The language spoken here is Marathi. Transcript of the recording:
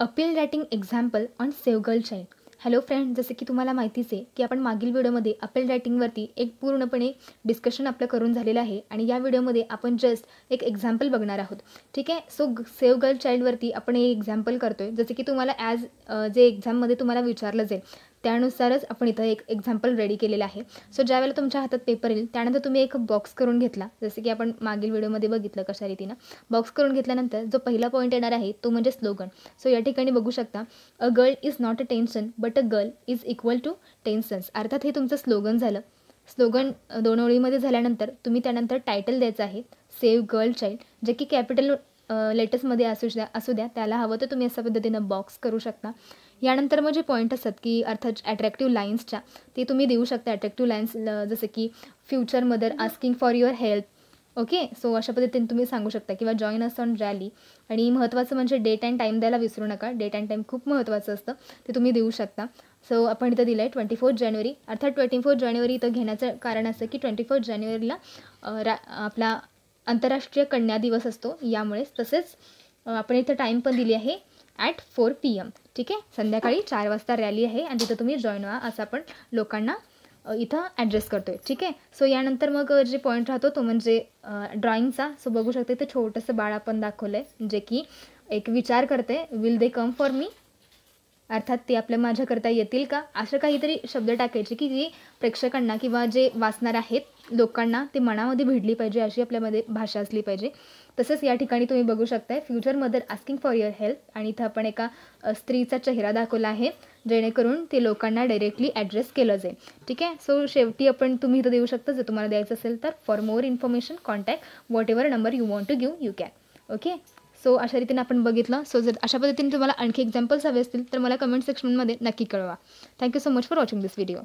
appeal writing example on save girl child hello friend जसे की तुम्हाला माहितीच आहे की आपण मागील व्हिडिओमध्ये अपील रायटिंगवरती एक पूर्णपणे डिस्कशन आपलं करून झालेलं आहे आणि या व्हिडिओमध्ये आपण जस्ट एक एक्झाम्पल बघणार आहोत ठीक आहे सो सेव गर्ल चाईल्डवरती आपण हे एक्झाम्पल करतो आहे जसे की तुम्हाला ॲज जे एक्झाममध्ये तुम्हाला विचारलं जाईल त्यानुसारच आपण इथं एक एक्झाम्पल रेडी केलेलं आहे सो ज्यावेळेला तुमच्या हातात पेपर येईल त्यानंतर तुम्ही एक बॉक्स करून घेतला जसं की आपण मागील व्हिडिओमध्ये बघितलं कशा रीतीनं बॉक्स करून घेतल्यानंतर जो पहिला पॉईंट येणार आहे तो म्हणजे स्लोगन सो या ठिकाणी बघू शकता a girl is not a tension but a girl is equal to tensions अर्थात हे तुमचं स्लोगन झालं स्लोगन दोन ओळीमध्ये झाल्यानंतर तुम्ही त्यानंतर टायटल द्यायचं आहे सेव्ह गर्ल चाइल्ड जे की कॅपिटल लेटर्समध्ये असू द्या असू द्या त्याला हवं तर तुम्ही अशा पद्धतीनं बॉक्स करू शकता यानंतर मग जे पॉईंट असतात की अर्थात अट्रॅक्टिव्ह लाईन्सच्या ते तुम्ही देऊ शकता अट्रॅक्टिव्ह लाईन्स जसं की future mother asking for your help okay so अशा पद्धतीने तुम्ही सांगू शकता किंवा जॉईन अस ऑन रॅली आणि महत्त्वाचं म्हणजे डेट अँड टाईम द्यायला विसरू नका डेट अँड टाईम खूप महत्त्वाचं असतं ते तुम्ही देऊ शकता सो आपण इथं दिलं आहे ट्वेंटी फोर्थ जानेवारी अर्थात ट्वेंटी फोर्थ जानेवारी इथं घेण्याचं कारण असं की ट्वेंटी फोर्थ जानेवारीला रा आपला आंतरराष्ट्रीय कन्या दिवस असतो यामुळेच तसेच आपण इथं टाईम पण दिली आहे ॲट फोर पी एम ठीक आहे संध्याकाळी चार वाजता रॅली आहे आणि तिथं तुम्ही जॉईन व्हा असं आपण लोकांना इथं ॲड्रेस करतोय ठीक आहे सो यानंतर मग जे पॉईंट राहतो तो म्हणजे ड्रॉइंगचा सो बघू शकते ते छोटंसं बाळ आपण दाखवलं आहे जे की एक विचार करते will they come for me अर्थात ते आपल्या माझ्याकरता येतील का असं काहीतरी शब्द टाकायचे की जी प्रेक्षकांना किंवा जे वाचणार आहेत लोकांना ते मनामध्ये भिडली पाहिजे अशी आपल्यामध्ये भाषा असली पाहिजे तसंच या ठिकाणी तुम्ही बघू शकताय future mother asking for your health आणि इथं आपण एका स्त्रीचा चेहरा दाखवला आहे जेणेकरून ते लोकांना डायरेक्टली ॲड्रेस केलं जाईल ठीक आहे सो शेवटी आपण तुम्ही इथं देऊ शकता जर तुम्हाला द्यायचं असेल तर for more information contact whatever number you want to give you can okay so अशा रीतीने आपण बघितलं सो जर अशा पद्धतीने तुम्हाला आणखी एक्झाम्पल्स हवे असतील तर मला कमेंट सेक्शनमध्ये नक्की कळवा thank you so much for watching this video